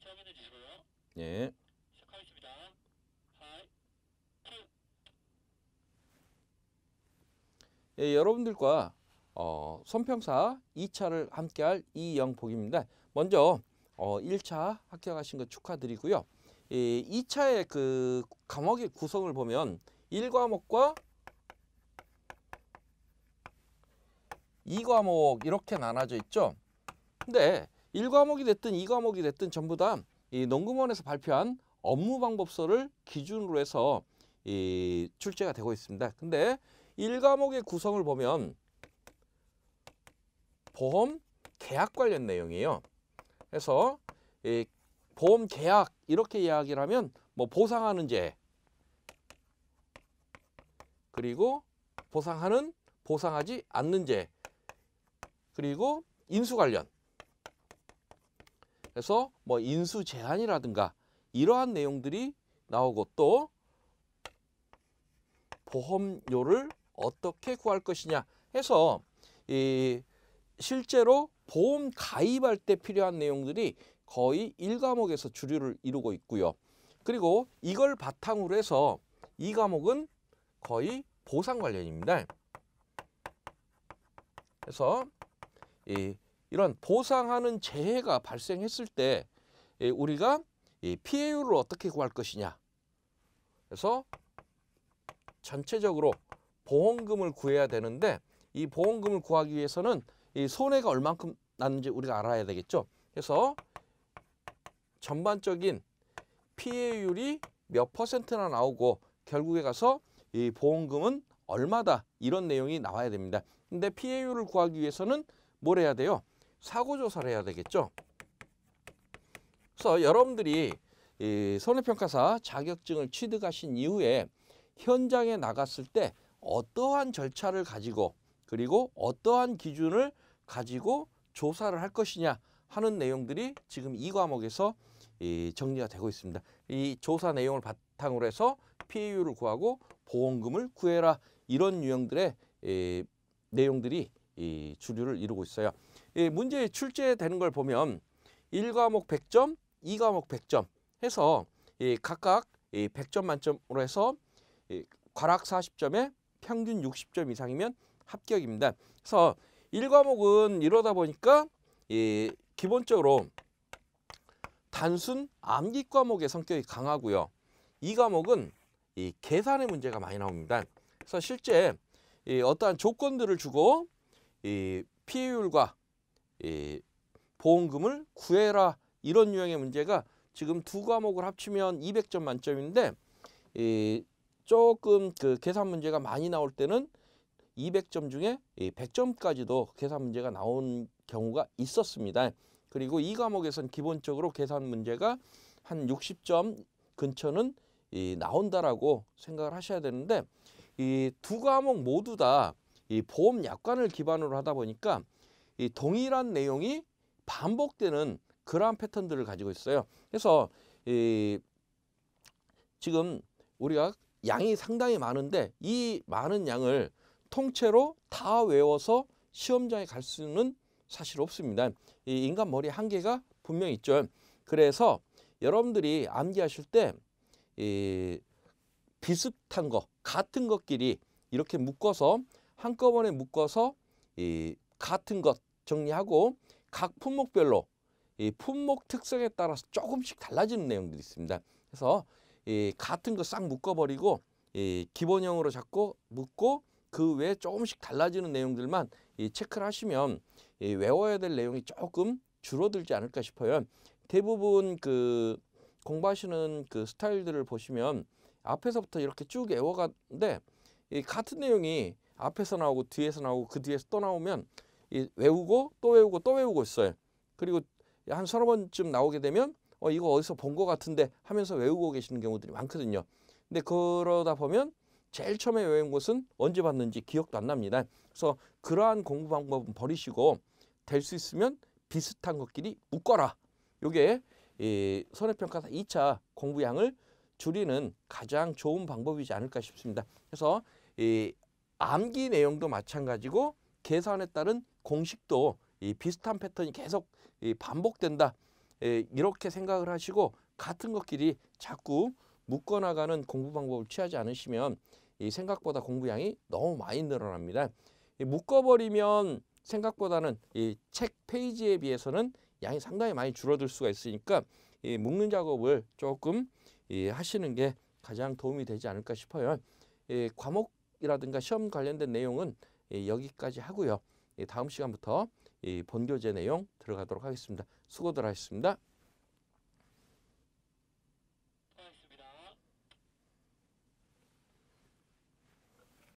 다시 확인해 주시고요. 예. 시작하겠습니다. 5, 7. 예, 여러분들과 어, 선평사 2차를 함께 할 이영복입니다. 먼저 어, 1차 합격하신 거 축하드리고요. 예, 이 2차의 그 과목의 구성을 보면 1과목과 2과목 이렇게 나눠져 있죠. 근데 1과목이 됐든 2과목이 됐든 전부 다 이 농금원에서 발표한 업무 방법서를 기준으로 해서 이 출제가 되고 있습니다. 근데 1과목의 구성을 보면 보험 계약 관련 내용이에요. 그래서 이 보험 계약 이렇게 이야기를 하면 뭐 보상하는 제 그리고 보상하는 보상하지 않는 제 그리고 인수 관련 그래서 뭐 인수 제한이라든가 이러한 내용들이 나오고 또 보험료를 어떻게 구할 것이냐 해서 이 실제로 보험 가입할 때 필요한 내용들이 거의 1과목에서 주류를 이루고 있고요. 그리고 이걸 바탕으로 해서 이 과목은 거의 보상 관련입니다. 그래서 이 이런 보상하는 재해가 발생했을 때 예, 우리가 이 피해율을 어떻게 구할 것이냐 그래서 전체적으로 보험금을 구해야 되는데 이 보험금을 구하기 위해서는 이 손해가 얼만큼 났는지 우리가 알아야 되겠죠 그래서 전반적인 피해율이 몇 퍼센트나 나오고 결국에 가서 이 보험금은 얼마다 이런 내용이 나와야 됩니다 근데 피해율을 구하기 위해서는 뭘 해야 돼요 사고조사를 해야 되겠죠. 그래서 여러분들이 이 손해평가사 자격증을 취득하신 이후에 현장에 나갔을 때 어떠한 절차를 가지고 그리고 어떠한 기준을 가지고 조사를 할 것이냐 하는 내용들이 지금 이 과목에서 이 정리가 되고 있습니다. 이 조사 내용을 바탕으로 해서 피해율을 구하고 보험금을 구해라 이런 유형들의 내용들이 이 주류를 이루고 있어요. 이 문제 출제되는 걸 보면 1과목 100점, 2과목 100점 해서 이 각각 이 100점 만점으로 해서 이 과락 40점에 평균 60점 이상이면 합격입니다. 그래서 1과목은 이러다 보니까 이 기본적으로 단순 암기 과목의 성격이 강하고요. 이 과목은 이 계산의 문제가 많이 나옵니다. 그래서 실제 이 어떠한 조건들을 주고 이 피해율과 이 보험금을 구해라 이런 유형의 문제가 지금 두 과목을 합치면 200점 만점인데 이 조금 그 계산 문제가 많이 나올 때는 200점 중에 100점까지도 계산 문제가 나온 경우가 있었습니다. 그리고 이 과목에선 기본적으로 계산 문제가 한 60점 근처는 이 나온다라고 생각을 하셔야 되는데 이 두 과목 모두 다이 보험 약관을 기반으로 하다 보니까 이 동일한 내용이 반복되는 그러한 패턴들을 가지고 있어요. 그래서 이 지금 우리가 양이 상당히 많은데 이 많은 양을 통째로 다 외워서 시험장에 갈 수는 사실 없습니다. 이 인간 머리 한계가 분명히 있죠. 그래서 여러분들이 암기하실 때 이 비슷한 거, 같은 것끼리 이렇게 묶어서 한꺼번에 묶어서 이 같은 것 정리하고 각 품목별로 이 품목 특성에 따라서 조금씩 달라지는 내용들이 있습니다. 그래서 이 같은 거싹 묶어버리고 이 기본형으로 잡고 묶고 그 외에 조금씩 달라지는 내용들만 이 체크를 하시면 이 외워야 될 내용이 조금 줄어들지 않을까 싶어요. 대부분 그 공부하시는 그 스타일들을 보시면 앞에서부터 이렇게 쭉 외워가는데 이 같은 내용이 앞에서 나오고 뒤에서 나오고 그 뒤에서 또 나오면 이 외우고 또 외우고 또 외우고 있어요. 그리고 한 서너 번쯤 나오게 되면 어 이거 어디서 본 것 같은데 하면서 외우고 계시는 경우들이 많거든요. 근데 그러다 보면 제일 처음에 외운 것은 언제 봤는지 기억도 안 납니다. 그래서 그러한 공부 방법은 버리시고 될 수 있으면 비슷한 것끼리 묶어라. 요게 이 손해평가사 2차 공부량을 줄이는 가장 좋은 방법이지 않을까 싶습니다. 그래서 이 암기 내용도 마찬가지고 계산에 따른 공식도 이 비슷한 패턴이 계속 이 반복된다. 에, 예, 이렇게 생각을 하시고 같은 것끼리 자꾸 묶어나가는 공부 방법을 취하지 않으시면 이 생각보다 공부량이 너무 많이 늘어납니다. 이 묶어버리면 생각보다는 이책 페이지에 비해서는 양이 상당히 많이 줄어들 수가 있으니까 이 묶는 작업을 조금 이 하시는 게 가장 도움이 되지 않을까 싶어요. 이 과목 이라든가 시험 관련된 내용은 예, 여기까지 하고요. 예, 다음 시간부터 본교재 내용 들어가도록 하겠습니다. 수고들 하셨습니다.